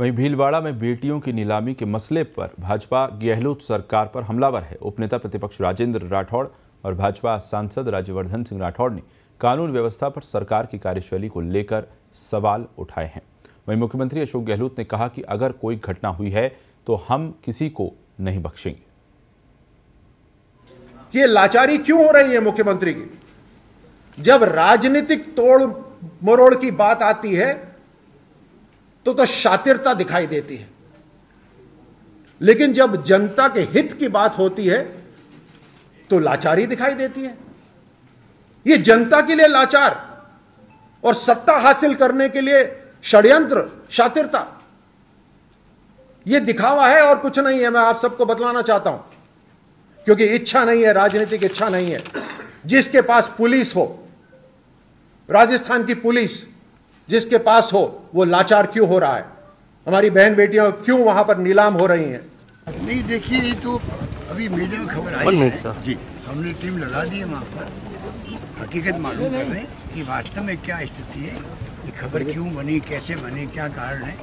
वहीं भीलवाड़ा में बेटियों की नीलामी के मसले पर भाजपा गहलोत सरकार पर हमलावर है उपनेता प्रतिपक्ष राजेंद्र राठौड़ और भाजपा सांसद राज्यवर्धन सिंह राठौड़ ने कानून व्यवस्था पर सरकार की कार्यशैली को लेकर सवाल उठाए हैं वहीं मुख्यमंत्री अशोक गहलोत ने कहा कि अगर कोई घटना हुई है तो हम किसी को नहीं बख्शेंगे ये लाचारी क्यों हो रही है मुख्यमंत्री की जब राजनीतिक तोड़ मरोड़ की बात आती है तो तो शातिरता दिखाई देती है लेकिन जब जनता के हित की बात होती है तो लाचारी दिखाई देती है ये जनता के लिए लाचार और सत्ता हासिल करने के लिए षड्यंत्र शातिरता ये दिखावा है और कुछ नहीं है मैं आप सबको बतलाना चाहता हूं क्योंकि इच्छा नहीं है राजनीतिक इच्छा नहीं है जिसके पास पुलिस हो राजस्थान की पुलिस जिसके पास हो वो लाचार क्यों हो रहा है हमारी बहन बेटियां क्यों वहां पर नीलाम हो रही हैं नहीं देखिए तो अभी मीडिया में खबर आई है जी हमने टीम लगा दी है वहाँ पर हकीकत मालूम कर रहे हैं कि वास्तव में क्या स्थिति है ये खबर क्यों बनी कैसे बनी क्या कारण है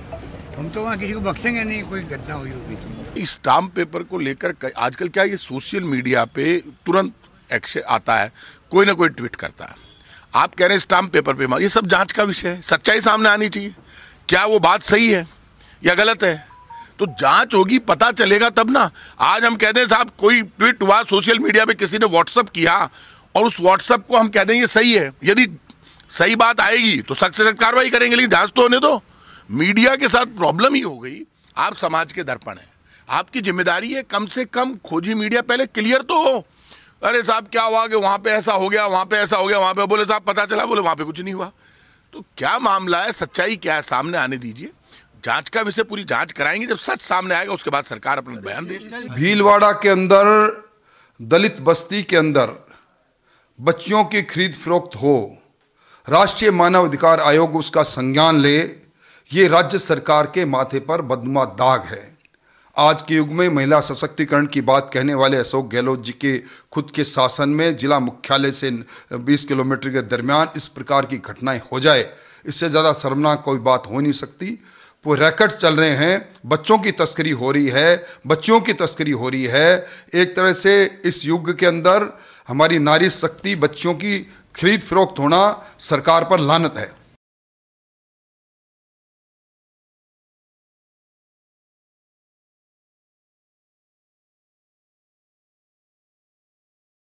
हम तो वहाँ किसी को बख्शेंगे नहीं कोई घटना हुई होगी तो इस स्टाम्प पेपर को लेकर आजकल क्या ये सोशल मीडिया पे तुरंत एक्शन आता है कोई ना कोई ट्वीट करता है आप कह रहे हैं स्टाम्प पेपर पे मारो ये सब जांच का विषय है सच्चाई सामने आनी चाहिए क्या वो बात सही है या गलत है तो जांच होगी पता चलेगा तब ना आज हम कह दें साहब कोई ट्वीट हुआ सोशल मीडिया पे किसी ने व्हाट्सअप किया और उस व्हाट्सअप को हम कह दें ये सही है यदि सही बात आएगी तो सख्त से सख्त कार्रवाई करेंगे लेकिन जांच तो होने दो मीडिया के साथ प्रॉब्लम ही हो गई आप समाज के दर्पण हैं आपकी जिम्मेदारी है कम से कम खोजी मीडिया पहले क्लियर तो हो अरे साहब क्या हुआ कि वहाँ पे ऐसा हो गया वहाँ पे ऐसा हो गया वहाँ पे बोले साहब पता चला बोले वहाँ पे कुछ नहीं हुआ तो क्या मामला है सच्चाई क्या है सामने आने दीजिए जांच का विषय पूरी जांच कराएंगे जब सच सामने आएगा उसके बाद सरकार अपना बयान देगी भीलवाड़ा के अंदर दलित बस्ती के अंदर बच्चियों की खरीद फरोख्त हो राष्ट्रीय मानवाधिकार आयोग उसका संज्ञान ले ये राज्य सरकार के माथे पर बदमा दाग है आज के युग में महिला सशक्तिकरण की बात कहने वाले अशोक गहलोत जी के खुद के शासन में जिला मुख्यालय से 20 किलोमीटर के दरमियान इस प्रकार की घटनाएं हो जाए इससे ज़्यादा शर्मनाक कोई बात हो नहीं सकती वो रैकेट्स चल रहे हैं बच्चों की तस्करी हो रही है बच्चों की तस्करी हो रही है एक तरह से इस युग के अंदर हमारी नारी शक्ति बच्चों की खरीद फरोख्त होना सरकार पर लानत है